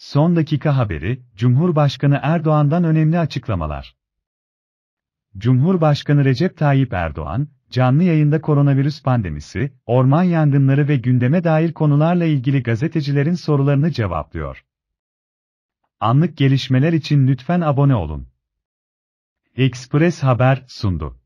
Son dakika haberi, Cumhurbaşkanı Erdoğan'dan önemli açıklamalar. Cumhurbaşkanı Recep Tayyip Erdoğan, canlı yayında koronavirüs pandemisi, orman yangınları ve gündeme dair konularla ilgili gazetecilerin sorularını cevaplıyor. Anlık gelişmeler için lütfen abone olun. Express Haber sundu.